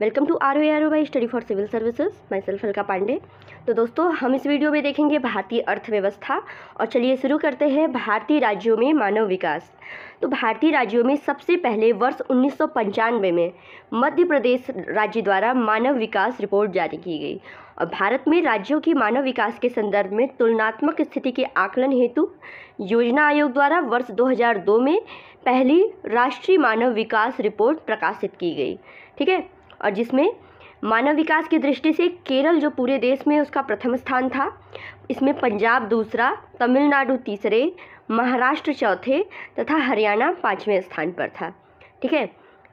welcome to R A R O by study for civil services myself Alka Pandey तो दोस्तों हम इस video में देखेंगे भारतीय अर्थव्यवस्था और चलिए शुरू करते हैं भारतीय राज्यों में मानव विकास तो भारतीय राज्यों में सबसे पहले वर्ष उन्नीस में मध्य प्रदेश राज्य द्वारा मानव विकास रिपोर्ट जारी की गई और भारत में राज्यों की मानव विकास के संदर्भ में तुलनात्मक स्थिति के आकलन हेतु योजना आयोग द्वारा वर्ष 2002 में पहली राष्ट्रीय मानव विकास रिपोर्ट प्रकाशित की गई ठीक है और जिसमें मानव विकास की दृष्टि से केरल जो पूरे देश में उसका प्रथम स्थान था इसमें पंजाब दूसरा तमिलनाडु तीसरे महाराष्ट्र चौथे तथा हरियाणा पाँचवें स्थान पर था ठीक है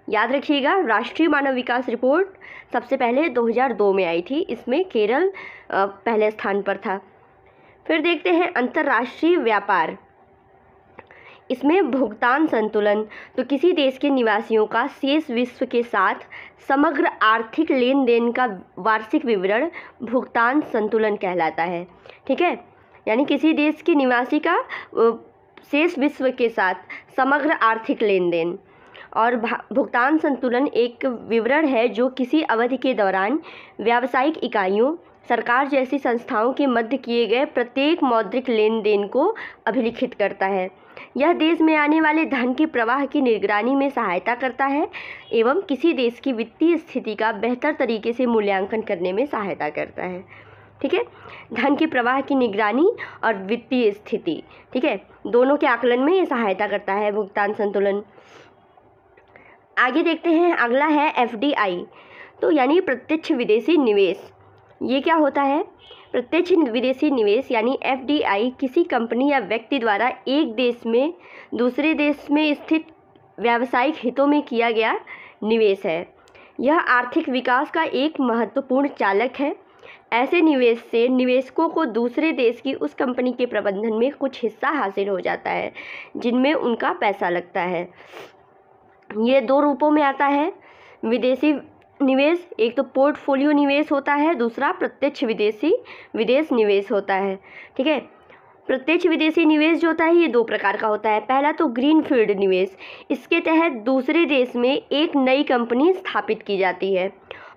याद रखिएगा राष्ट्रीय मानव विकास रिपोर्ट सबसे पहले 2002 में आई थी इसमें केरल पहले स्थान पर था फिर देखते हैं अंतर्राष्ट्रीय व्यापार इसमें भुगतान संतुलन तो किसी देश के निवासियों का शेष विश्व के साथ समग्र आर्थिक लेन देन का वार्षिक विवरण भुगतान संतुलन कहलाता है ठीक है यानी किसी देश के निवासी का शेष विश्व के साथ समग्र आर्थिक लेन देन और भुगतान संतुलन एक विवरण है जो किसी अवधि के दौरान व्यावसायिक इकाइयों सरकार जैसी संस्थाओं के मध्य किए गए प्रत्येक मौद्रिक लेन देन को अभिलिखित करता है यह देश में आने वाले धन के प्रवाह की निगरानी में सहायता करता है एवं किसी देश की वित्तीय स्थिति का बेहतर तरीके से मूल्यांकन करने में सहायता करता है ठीक है धन के प्रवाह की निगरानी और वित्तीय स्थिति ठीक है दोनों के आकलन में ये सहायता करता है भुगतान संतुलन आगे देखते हैं अगला है एफ तो यानी प्रत्यक्ष विदेशी निवेश ये क्या होता है प्रत्यक्ष विदेशी निवेश यानी एफ किसी कंपनी या व्यक्ति द्वारा एक देश में दूसरे देश में स्थित व्यावसायिक हितों में किया गया निवेश है यह आर्थिक विकास का एक महत्वपूर्ण चालक है ऐसे निवेश से निवेशकों को दूसरे देश की उस कंपनी के प्रबंधन में कुछ हिस्सा हासिल हो जाता है जिनमें उनका पैसा लगता है ये दो रूपों में आता है विदेशी निवेश एक तो पोर्टफोलियो निवेश होता है दूसरा प्रत्यक्ष विदेशी विदेश निवेश होता है ठीक है प्रत्यक्ष विदेशी निवेश जो होता है ये दो प्रकार का होता है पहला तो ग्रीन फील्ड निवेश इसके तहत दूसरे देश में एक नई कंपनी स्थापित की जाती है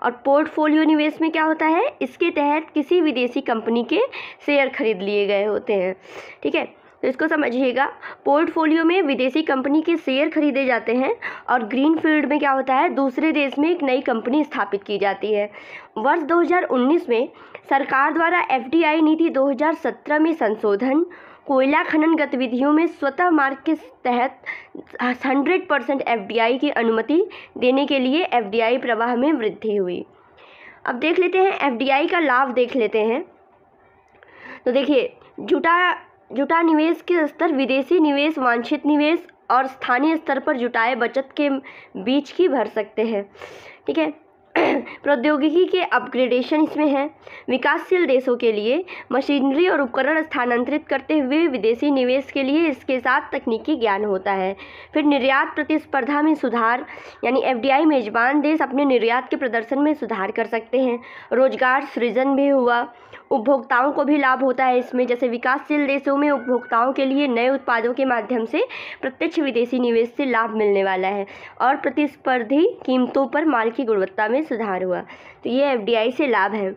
और पोर्टफोलियो निवेश में क्या होता है इसके तहत किसी विदेशी कंपनी के शेयर खरीद लिए गए होते हैं ठीक है तो इसको समझिएगा पोर्टफोलियो में विदेशी कंपनी के शेयर खरीदे जाते हैं और ग्रीन फील्ड में क्या होता है दूसरे देश में एक नई कंपनी स्थापित की जाती है वर्ष 2019 में सरकार द्वारा एफडीआई नीति 2017 में संशोधन कोयला खनन गतिविधियों में स्वतः मार्ग के तहत 100 परसेंट एफ की अनुमति देने के लिए एफ प्रवाह में वृद्धि हुई अब देख लेते हैं एफ का लाभ देख लेते हैं तो देखिए जुटा जुटा निवेश के स्तर विदेशी निवेश वांछित निवेश और स्थानीय स्तर पर जुटाए बचत के बीच की भर सकते हैं ठीक है प्रौद्योगिकी के अपग्रेडेशन इसमें हैं विकासशील देशों के लिए मशीनरी और उपकरण स्थानांतरित करते हुए विदेशी निवेश के लिए इसके साथ तकनीकी ज्ञान होता है फिर निर्यात प्रतिस्पर्धा में सुधार यानी एफडीआई मेजबान देश अपने निर्यात के प्रदर्शन में सुधार कर सकते हैं रोजगार सृजन भी हुआ उपभोक्ताओं को भी लाभ होता है इसमें जैसे विकासशील देशों में उपभोक्ताओं के लिए नए उत्पादों के माध्यम से प्रत्यक्ष विदेशी निवेश से लाभ मिलने वाला है और प्रतिस्पर्धी कीमतों पर माल की गुणवत्ता में सुधार हुआ तो ये एफडीआई से लाभ है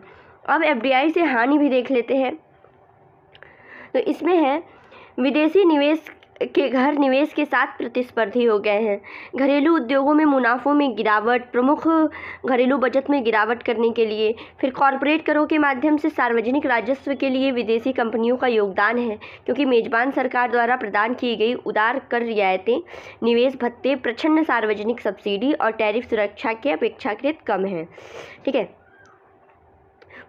अब एफ से हानि भी देख लेते हैं तो इसमें है विदेशी निवेश के घर निवेश के साथ प्रतिस्पर्धी हो गए हैं घरेलू उद्योगों में मुनाफों में गिरावट प्रमुख घरेलू बचत में गिरावट करने के लिए फिर कॉरपोरेट करों के माध्यम से सार्वजनिक राजस्व के लिए विदेशी कंपनियों का योगदान है क्योंकि मेजबान सरकार द्वारा प्रदान की गई उदार कर रियायतें निवेश भत्ते प्रचंड सार्वजनिक सब्सिडी और टैरिफ सुरक्षा के अपेक्षाकृत कम हैं ठीक है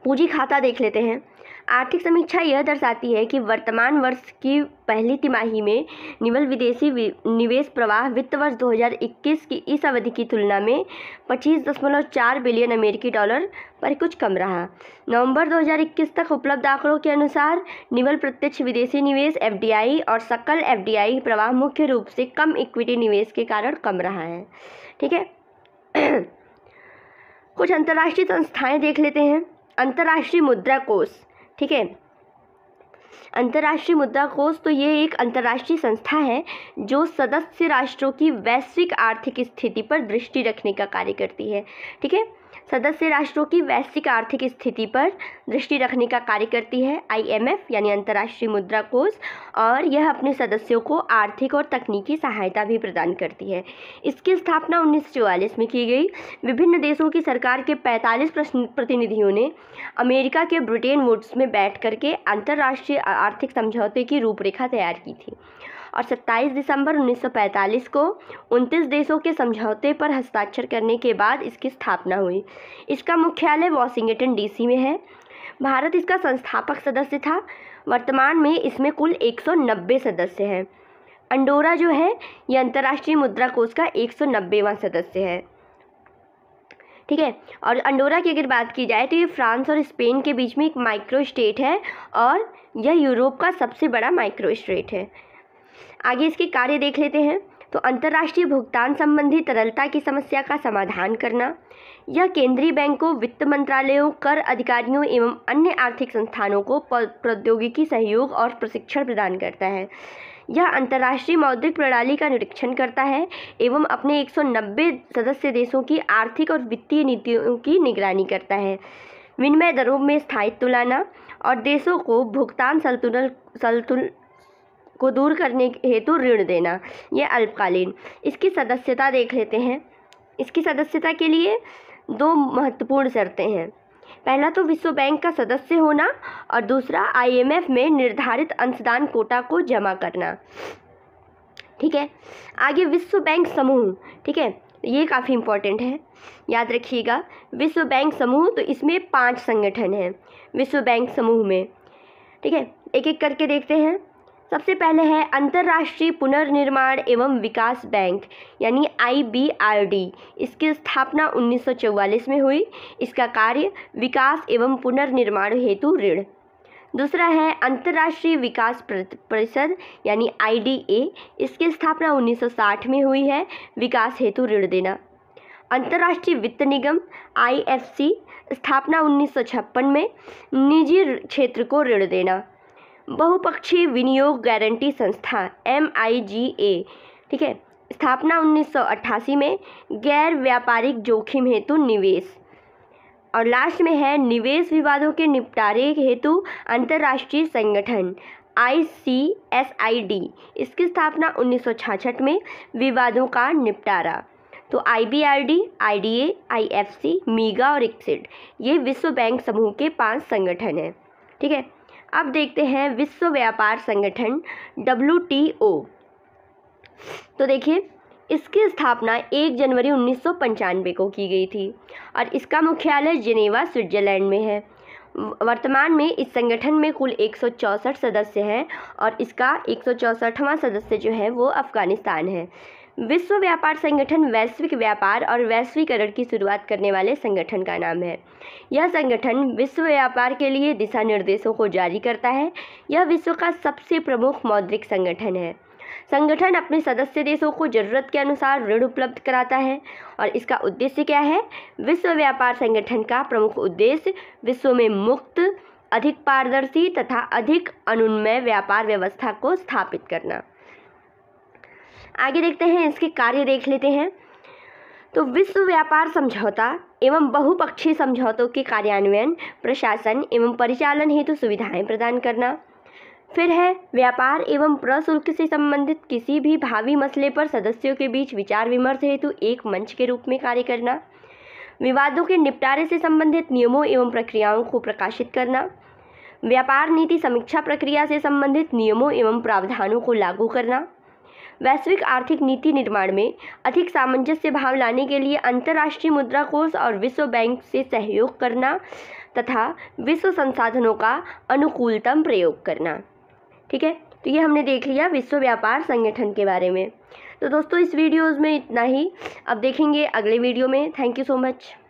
पूंजी खाता देख लेते हैं आर्थिक समीक्षा यह दर्शाती है कि वर्तमान वर्ष की पहली तिमाही में निवल विदेशी निवेश प्रवाह वित्त वर्ष 2021 की इस अवधि की तुलना में 25.4 बिलियन अमेरिकी डॉलर पर कुछ कम रहा नवंबर 2021 तक उपलब्ध आंकड़ों के अनुसार निवल प्रत्यक्ष विदेशी निवेश एफ और सकल एफ प्रवाह मुख्य रूप से कम इक्विटी निवेश के कारण कम रहा है ठीक है कुछ अंतर्राष्ट्रीय संस्थाएं देख लेते हैं अंतर्राष्ट्रीय मुद्रा कोष ठीक है अंतर्राष्ट्रीय मुद्रा कोष तो ये एक अंतर्राष्ट्रीय संस्था है जो सदस्य राष्ट्रों की वैश्विक आर्थिक स्थिति पर दृष्टि रखने का कार्य करती है ठीक है सदस्य राष्ट्रों की वैश्विक आर्थिक स्थिति पर दृष्टि रखने का कार्य करती है आईएमएफ यानी अंतर्राष्ट्रीय मुद्रा कोष और यह अपने सदस्यों को आर्थिक और तकनीकी सहायता भी प्रदान करती है इसकी स्थापना उन्नीस में की गई विभिन्न देशों की सरकार के पैंतालीस प्रतिनिधियों ने अमेरिका के ब्रिटेन वुड्स में बैठ करके अंतर्राष्ट्रीय आर्थिक समझौते की रूपरेखा तैयार की थी और 27 दिसंबर 1945 को 29 देशों के समझौते पर हस्ताक्षर करने के बाद इसकी स्थापना हुई इसका मुख्यालय वॉशिंगटन डीसी में है भारत इसका संस्थापक सदस्य था वर्तमान में इसमें कुल 190 सदस्य हैं अंडोरा जो है ये अंतर्राष्ट्रीय मुद्रा कोष का एक सौ सदस्य है ठीक है और अंडोरा की अगर बात की जाए तो ये फ्रांस और स्पेन के बीच में एक माइक्रो स्टेट है और यह यूरोप का सबसे बड़ा माइक्रो स्टेट है आगे इसके कार्य देख लेते हैं तो अंतर्राष्ट्रीय भुगतान संबंधी तरलता की समस्या का समाधान करना यह केंद्रीय बैंकों वित्त मंत्रालयों कर अधिकारियों एवं अन्य आर्थिक संस्थानों को प्रौद्योगिकी सहयोग और प्रशिक्षण प्रदान करता है यह अंतर्राष्ट्रीय मौद्रिक प्रणाली का निरीक्षण करता है एवं अपने 190 सदस्य देशों की आर्थिक और वित्तीय नीतियों की निगरानी करता है विनिमय दरों में स्थायित्व लाना और देशों को भुगतान संतुलन संतुल को दूर करने हेतु ऋण देना यह अल्पकालीन इसकी सदस्यता देख लेते हैं इसकी सदस्यता के लिए दो महत्वपूर्ण शर्तें हैं पहला तो विश्व बैंक का सदस्य होना और दूसरा आईएमएफ में निर्धारित अंशदान कोटा को जमा करना ठीक है आगे विश्व बैंक समूह ठीक है ये काफ़ी इम्पोर्टेंट है याद रखिएगा विश्व बैंक समूह तो इसमें पांच संगठन हैं विश्व बैंक समूह में ठीक है एक एक करके देखते हैं सबसे पहले है अंतर्राष्ट्रीय पुनर्निर्माण एवं विकास बैंक यानी आईबीआरडी इसकी स्थापना 1944 में हुई इसका कार्य विकास एवं पुनर्निर्माण हेतु ऋण दूसरा है अंतर्राष्ट्रीय विकास परिषद यानी आईडीए इसकी स्थापना 1960 में हुई है विकास हेतु ऋण देना अंतर्राष्ट्रीय वित्त निगम आई स्थापना 1956 में निजी क्षेत्र को ऋण देना बहुपक्षीय विनियोग गारंटी संस्था एम ठीक है स्थापना 1988 में गैर व्यापारिक जोखिम हेतु निवेश और लास्ट में है निवेश विवादों के निपटारे हेतु अंतर्राष्ट्रीय संगठन डी इसकी स्थापना 1966 में विवादों का निपटारा तो I I B R D D A I F C MIGA और इक्सिड ये विश्व बैंक समूह के पांच संगठन हैं ठीक है अब देखते हैं विश्व व्यापार संगठन डब्ल्यू तो देखिए इसकी स्थापना 1 जनवरी उन्नीस को की गई थी और इसका मुख्यालय जिनेवा स्विट्जरलैंड में है वर्तमान में इस संगठन में कुल एक सदस्य हैं और इसका एक सदस्य जो है वो अफ़गानिस्तान है विश्व व्यापार संगठन वैश्विक व्यापार और वैश्वीकरण की शुरुआत करने वाले संगठन का नाम है यह संगठन विश्व व्यापार के लिए दिशा निर्देशों को जारी करता है यह विश्व का सबसे प्रमुख मौद्रिक संगठन है संगठन अपने सदस्य देशों को ज़रूरत के अनुसार ऋण उपलब्ध कराता है और इसका उद्देश्य क्या है विश्व व्यापार संगठन का प्रमुख उद्देश्य विश्व में मुक्त अधिक पारदर्शी तथा अधिक अनुन्मय व्यापार व्यवस्था को स्थापित करना आगे देखते हैं इसके कार्य देख लेते हैं तो विश्व व्यापार समझौता एवं बहुपक्षीय समझौतों के कार्यान्वयन प्रशासन एवं परिचालन हेतु तो सुविधाएं प्रदान करना फिर है व्यापार एवं प्रशुल्क से संबंधित किसी भी भावी मसले पर सदस्यों के बीच विचार विमर्श हेतु एक मंच के रूप में कार्य करना विवादों के निपटारे से संबंधित नियमों एवं प्रक्रियाओं को प्रकाशित करना व्यापार नीति समीक्षा प्रक्रिया से संबंधित नियमों एवं प्रावधानों को लागू करना वैश्विक आर्थिक नीति निर्माण में अधिक सामंजस्य भाव लाने के लिए अंतर्राष्ट्रीय मुद्रा कोष और विश्व बैंक से सहयोग करना तथा विश्व संसाधनों का अनुकूलतम प्रयोग करना ठीक है तो ये हमने देख लिया विश्व व्यापार संगठन के बारे में तो दोस्तों इस वीडियोज़ में इतना ही अब देखेंगे अगले वीडियो में थैंक यू सो मच